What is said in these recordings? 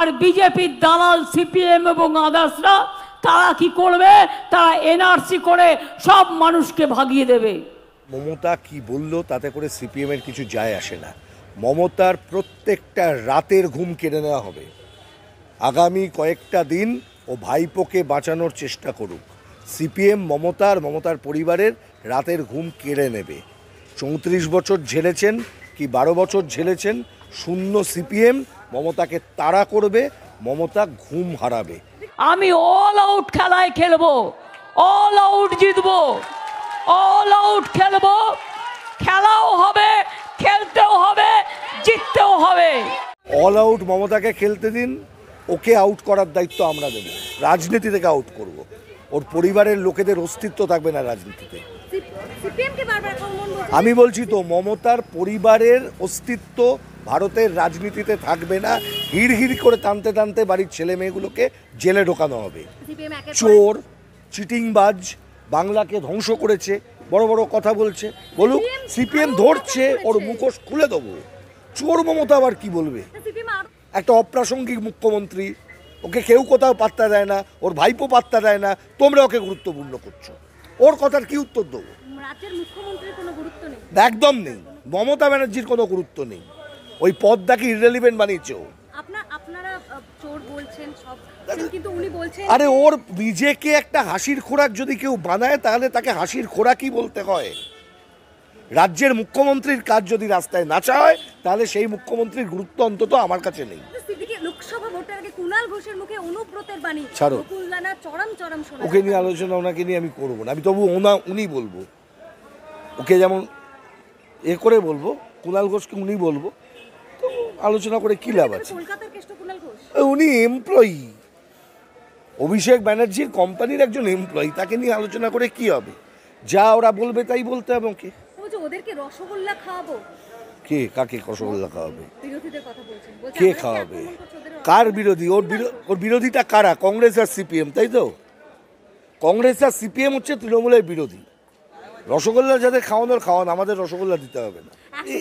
আর বিজেপির দালাল সিপিএম এবং আদার্সরা তারা কি করবে তারা এনআরসি করে সব মানুষকে ভাগিয়ে দেবে মমতা কি বলল তাতে করে সিপিএমের কিছু যায় আসে না মমতার প্রত্যেকটা রাতের ঘুম কেড়ে নেওয়া হবে আগামী কয়েকটা দিন ও ভাইপোকে বাঁচানোর চেষ্টা করুক সিপিএম মমতার মমতার পরিবারের রাতের ঘুম কেড়ে নেবে চৌত্রিশ বছর ঝেলেছেন কি বারো বছর ঝেলেছেন শূন্য সিপিএম মমতাকে তাড়া করবে মমতা ঘুম হারাবে আমি অল আউট খেলায় খেলবো অল আউট জিতবো অল আউট খেলবো খেলাও হবে খেলতেও হবে জিততেও হবে অল আউট মমতাকে খেলতে দিন ওকে আউট করার দায়িত্ব আমরা দেব রাজনীতি থেকে আউট করব ওর পরিবারের লোকেদের অস্তিত্ব থাকবে না রাজনীতিতে আমি বলছি তো মমতার পরিবারের অস্তিত্ব ভারতের রাজনীতিতে থাকবে না হিড় হিড় করে টানতে টানতে বাড়ির ছেলে মেয়েগুলোকে জেলে ঢোকানো হবে চোর চিটিংবাজ বাংলাকে ধ্বংস করেছে বড় বড় কথা বলছে বলুক সিপিএম ধরছে ওর মুখোশ খুলে দেবো চোর মমতা আবার কি বলবে একটা অপ্রাসঙ্গিক মুখ্যমন্ত্রী ওকে কেউ কোথাও পাত্তা দেয় না ওর ভাইপো পাত্তা দেয় না তোমরা ওকে গুরুত্বপূর্ণ করছো ওর কথার কি উত্তর দেবো একদম নেই মমতা ব্যানার্জির কোনো গুরুত্ব নেই ওই পদটাকে ইরেলিভেন্ট বানিয়েছ আরে ওর নিজেকে একটা হাসির খোরাক যদি কেউ বানায় তাহলে তাকে হাসির খোরাকই বলতে হয় রাজ্যের মুখ্যমন্ত্রীর কাজ যদি রাস্তায় নাচা হয় তাহলে সেই মুখ্যমন্ত্রীর গুরুত্ব অন্তত আমার কাছে নেই ওকে নিয়ে আলোচনা ওনাকে নিয়ে আমি করব না আমি তবু ওনা উনি বলবো ওকে যেমন এ করে বলবো কুনাল ঘোষকে উনি বলবো আলোচনা করে কী লাভ আছে উনি এমপ্লয়ি অভিষেক ব্যানার্জির কোম্পানির একজন এমপ্লয়ি তাকে নিয়ে আলোচনা করে কি হবে যা ওরা বলবে তাই বলতে হবে ওকে ওদেরকে রসগোল্লা খাওয়াবো কে কাকে রসগোল্লা খাওয়াবে কে খাওয়াবে কার বিরোধী ওর ওর বিরোধীটা কারা কংগ্রেস আর সিপিএম তাই তো কংগ্রেস আর সিপিএম হচ্ছে তৃণমূলের বিরোধী রসগোল্লা যাদের খাওয়ানোর খাওয়ান আমাদের রসগোল্লা দিতে হবে না আচ্ছা,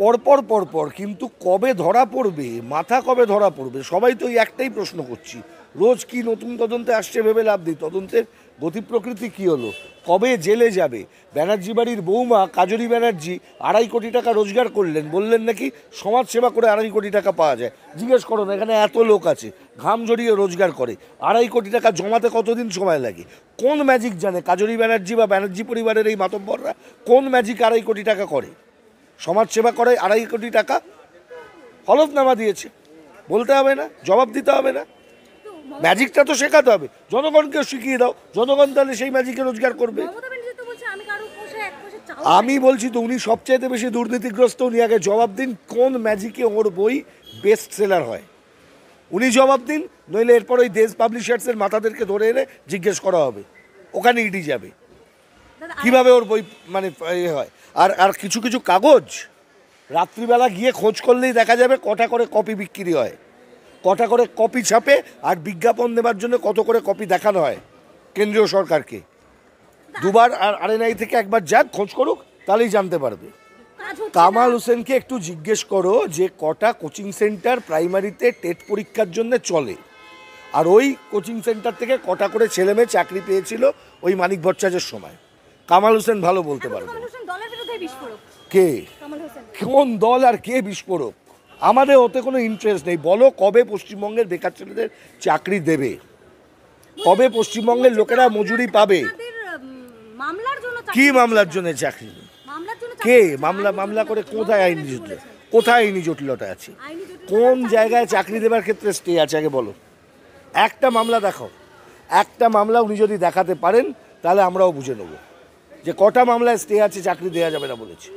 পরপর পরপর কিন্তু কবে ধরা পড়বে মাথা কবে ধরা পড়বে সবাই তো এই একটাই প্রশ্ন করছি রোজ কি নতুন তদন্তে আসছে ভেবে লাভ নেই তদন্তের গতি প্রকৃতি কী হলো কবে জেলে যাবে ব্যানার্জি বাড়ির বৌমা কাজরি ব্যানার্জি আড়াই কোটি টাকা রোজগার করলেন বললেন নাকি সমাজ সেবা করে আড়াই কোটি টাকা পাওয়া যায় জিজ্ঞেস করো না এখানে এত লোক আছে ঘাম জড়িয়ে রোজগার করে আড়াই কোটি টাকা জমাতে কতদিন সময় লাগে কোন ম্যাজিক জানে কাজরি ব্যানার্জি বা ব্যানার্জি পরিবারের এই মাতব্বররা কোন ম্যাজিক আড়াই কোটি টাকা করে সমাজসেবা করে আড়াই কোটি টাকা হলফনামা দিয়েছে বলতে হবে না জবাব দিতে হবে না ম্যাজিকটা তো শেখাতে হবে জনগণকে শিখিয়ে দাও জনগণ তাহলে সেই ম্যাজিকে রোজগার করবে আমি বলছি তো উনি সবচাইতে বেশি দুর্নীতিগ্রস্ত উনি আগে জবাব দিন কোন ম্যাজিকে ওর বই বেস্ট সেলার হয় উনি জবাব দিন নইলে এরপর ওই দেশ পাবলিশার্সের মাথাদেরকে ধরে এনে জিজ্ঞেস করা হবে ওখানে ইডি যাবে কিভাবে ওর বই মানে হয় আর আর কিছু কিছু কাগজ রাত্রিবেলা গিয়ে খোঁজ করলেই দেখা যাবে কটা করে কপি বিক্রি হয় কটা করে কপি ছাপে আর বিজ্ঞাপন দেওয়ার জন্য কত করে কপি দেখানো হয় কেন্দ্রীয় সরকারকে দুবার আর আরএনআই থেকে একবার যাক খোঁজ করুক তাহলেই জানতে পারবে কামাল হোসেনকে একটু জিজ্ঞেস করো যে কটা কোচিং সেন্টার প্রাইমারিতে টেট পরীক্ষার জন্য চলে আর ওই কোচিং সেন্টার থেকে কটা করে ছেলেমেয়ে চাকরি পেয়েছিল ওই মানিক ভট্টাচার্যের সময় কামাল হোসেন ভালো বলতে হ্যাঁ, পারবে কে কোন দল আর কে বিস্ফোরক আমাদের ওতে কোনো ইন্টারেস্ট নেই বলো কবে পশ্চিমবঙ্গের বেকার ছেলেদের চাকরি দেবে কবে পশ্চিমবঙ্গের লোকেরা মজুরি পাবে কি মামলার জন্য চাকরি কে মামলা মামলা করে কোথায় আইনি জটিল কোথায় আইনি জটিলতা আছে কোন জায়গায় চাকরি দেবার ক্ষেত্রে স্টে আছে আগে বলো একটা মামলা দেখো একটা মামলা উনি যদি দেখাতে পারেন তাহলে আমরাও বুঝে নেব যে কটা মামলায় স্টে আছে চাকরি দেওয়া যাবে না বলেছে